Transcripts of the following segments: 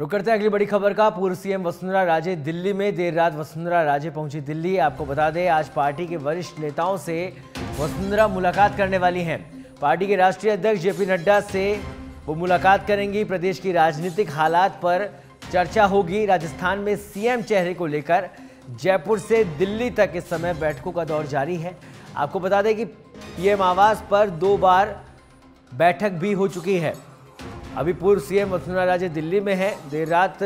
रुक करते हैं अगली बड़ी खबर का पूर्व सीएम वसुंधरा राजे दिल्ली में देर रात वसुंधरा राजे पहुंची दिल्ली आपको बता दें आज पार्टी के वरिष्ठ नेताओं से वसुंधरा मुलाकात करने वाली हैं पार्टी के राष्ट्रीय अध्यक्ष जेपी नड्डा से वो मुलाकात करेंगी प्रदेश की राजनीतिक हालात पर चर्चा होगी राजस्थान में सीएम चेहरे को लेकर जयपुर से दिल्ली तक इस समय बैठकों का दौर जारी है आपको बता दें कि पीएम आवास पर दो बार बैठक भी हो चुकी है अभी पूर्व सीएम वसुंधरा राजे दिल्ली में है देर रात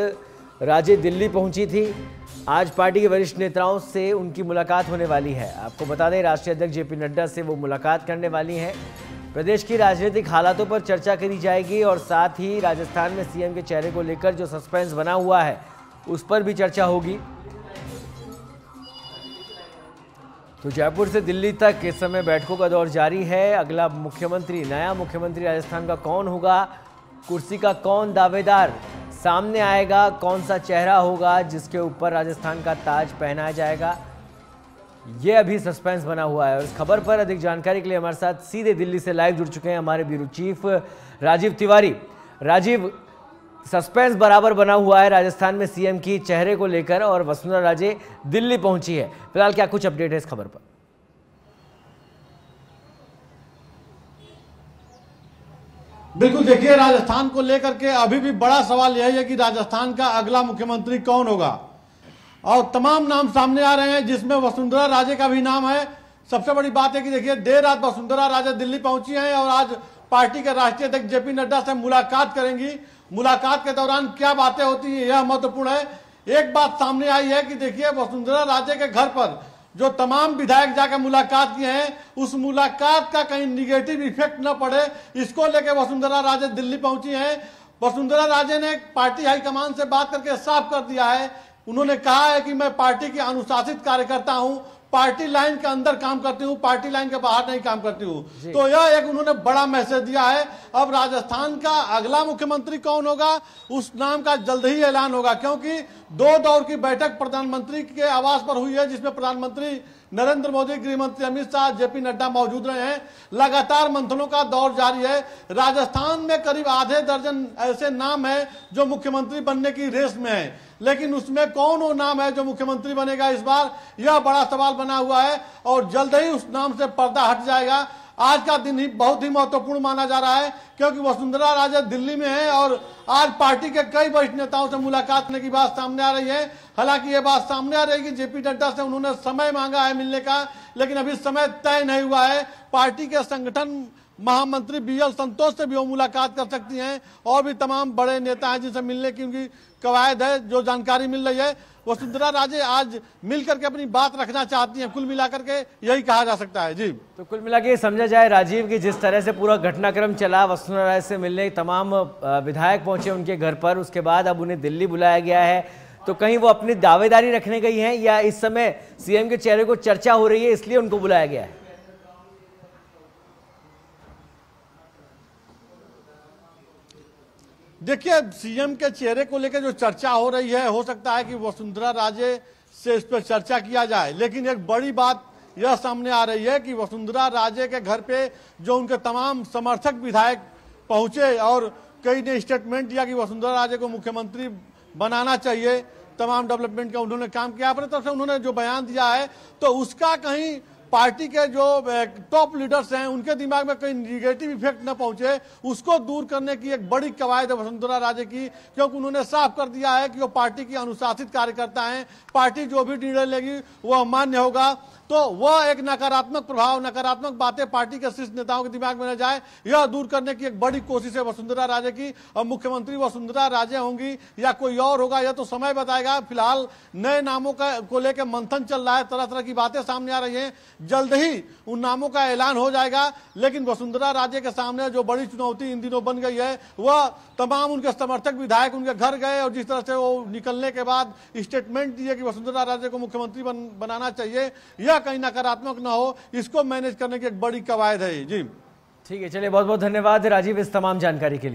राजे दिल्ली पहुंची थी आज पार्टी के वरिष्ठ नेताओं से उनकी मुलाकात होने वाली है आपको बता दें राष्ट्रीय अध्यक्ष जेपी नड्डा से वो मुलाकात करने वाली हैं प्रदेश की राजनीतिक हालातों पर चर्चा करी जाएगी और साथ ही राजस्थान में सीएम के चेहरे को लेकर जो सस्पेंस बना हुआ है उस पर भी चर्चा होगी तो जयपुर से दिल्ली तक इस समय बैठकों का दौर जारी है अगला मुख्यमंत्री नया मुख्यमंत्री राजस्थान का कौन होगा कुर्सी का कौन दावेदार सामने आएगा कौन सा चेहरा होगा जिसके ऊपर राजस्थान का ताज पहनाया जाएगा ये अभी सस्पेंस बना हुआ है और इस खबर पर अधिक जानकारी के लिए हमारे साथ सीधे दिल्ली से लाइव जुड़ चुके हैं हमारे bureau chief Rajiv Tiwari Rajiv suspense बराबर बना हुआ है राजस्थान में सीएम की चेहरे को लेकर और वसुंधरा राजे दिल्ली पहुंची है फिलहाल क्या कुछ अपडेट है इस खबर पर बिल्कुल देखिए राजस्थान को लेकर के अभी भी बड़ा सवाल यही है कि राजस्थान का अगला मुख्यमंत्री कौन होगा और तमाम नाम सामने आ रहे हैं जिसमें वसुंधरा राजे का भी नाम है सबसे बड़ी बात है कि देखिए देर रात वसुंधरा राजे दिल्ली पहुंची हैं और आज पार्टी के राष्ट्रीय अध्यक्ष जेपी नड्डा से मुलाकात करेंगी मुलाकात के दौरान क्या बातें होती हैं यह महत्वपूर्ण है एक बात सामने आई है कि देखिए वसुंधरा राजे के घर पर जो तमाम विधायक जाकर मुलाकात किए हैं उस मुलाकात का कहीं निगेटिव इफेक्ट न पड़े इसको लेकर वसुंधरा राजे दिल्ली पहुंची हैं वसुंधरा राजे ने पार्टी हाईकमान से बात करके साफ कर दिया है उन्होंने कहा है कि मैं पार्टी की अनुशासित कार्यकर्ता हूं पार्टी लाइन के अंदर काम करती हूँ पार्टी लाइन के बाहर नहीं काम करती हूँ तो यह एक उन्होंने बड़ा मैसेज दिया है अब राजस्थान का अगला मुख्यमंत्री कौन होगा उस नाम का जल्द ही ऐलान होगा क्योंकि दो दौर की बैठक प्रधानमंत्री के आवास पर हुई है जिसमें प्रधानमंत्री नरेंद्र मोदी गृह मंत्री अमित शाह जेपी नड्डा मौजूद रहे हैं लगातार मंथनों का दौर जारी है राजस्थान में करीब आधे दर्जन ऐसे नाम है जो मुख्यमंत्री बनने की रेस में है लेकिन उसमें कौन वो नाम है जो मुख्यमंत्री बनेगा इस बार यह बड़ा सवाल बना हुआ है और जल्द ही उस नाम से पर्दा हट जाएगा आज का दिन ही बहुत ही महत्वपूर्ण माना जा रहा है क्योंकि वसुंधरा राजे दिल्ली में है और आज पार्टी के कई वरिष्ठ नेताओं से मुलाकात करने की बात सामने आ रही है हालांकि ये बात सामने आ रही है कि जेपी नड्डा से उन्होंने समय मांगा है मिलने का लेकिन अभी समय तय नहीं हुआ है पार्टी के संगठन महामंत्री बी एल संतोष से भी वो मुलाकात कर सकती हैं और भी तमाम बड़े नेता हैं जिनसे मिलने की उनकी कवायद है जो जानकारी मिल रही है वसुंधरा राजे आज मिलकर के अपनी बात रखना चाहती हैं कुल मिलाकर के यही कहा जा सकता है जी तो कुल मिला के समझा जाए राजीव की जिस तरह से पूरा घटनाक्रम चला वसुंधरा राजे से मिलने तमाम विधायक पहुंचे उनके घर पर उसके बाद अब उन्हें दिल्ली बुलाया गया है तो कहीं वो अपनी दावेदारी रखने गई हैं या इस समय सीएम के चेहरे को चर्चा हो रही है इसलिए उनको बुलाया गया है देखिए सीएम के चेहरे को लेकर जो चर्चा हो रही है हो सकता है कि वसुंधरा राजे से इस पर चर्चा किया जाए लेकिन एक बड़ी बात यह सामने आ रही है कि वसुंधरा राजे के घर पे जो उनके तमाम समर्थक विधायक पहुंचे और कई ने स्टेटमेंट दिया कि वसुंधरा राजे को मुख्यमंत्री बनाना चाहिए तमाम डेवलपमेंट का उन्होंने काम किया अपने तरफ से उन्होंने जो बयान दिया है तो उसका कहीं पार्टी के जो टॉप लीडर्स हैं उनके दिमाग में कहीं निगेटिव इफेक्ट न पहुंचे उसको दूर करने की एक बड़ी कवायद है वसुंधरा राजे की क्योंकि उन्होंने साफ कर दिया है कि वो पार्टी की अनुशासित कार्यकर्ता हैं पार्टी जो भी निर्णय लेगी वह मान्य होगा तो वह एक नकारात्मक प्रभाव नकारात्मक बातें पार्टी के शीर्ष नेताओं के दिमाग में न जाए यह दूर करने की एक बड़ी कोशिश है वसुंधरा राजे की और मुख्यमंत्री वसुंधरा राजे होंगी या कोई और होगा यह तो समय बताएगा फिलहाल नए नामों का को लेकर मंथन चल रहा है तरह तरह की बातें सामने आ रही हैं जल्द ही उन नामों का ऐलान हो जाएगा लेकिन वसुंधरा राजे के सामने जो बड़ी चुनौती इन दिनों बन गई है वह तमाम उनके समर्थक विधायक उनके घर गए और जिस तरह से वो निकलने के बाद स्टेटमेंट दिए कि वसुंधरा राजे को मुख्यमंत्री बन, बनाना चाहिए यह कहीं नकारात्मक न हो इसको मैनेज करने की एक बड़ी कवायद है जी ठीक है चलिए बहुत बहुत धन्यवाद राजीव इस तमाम जानकारी के लिए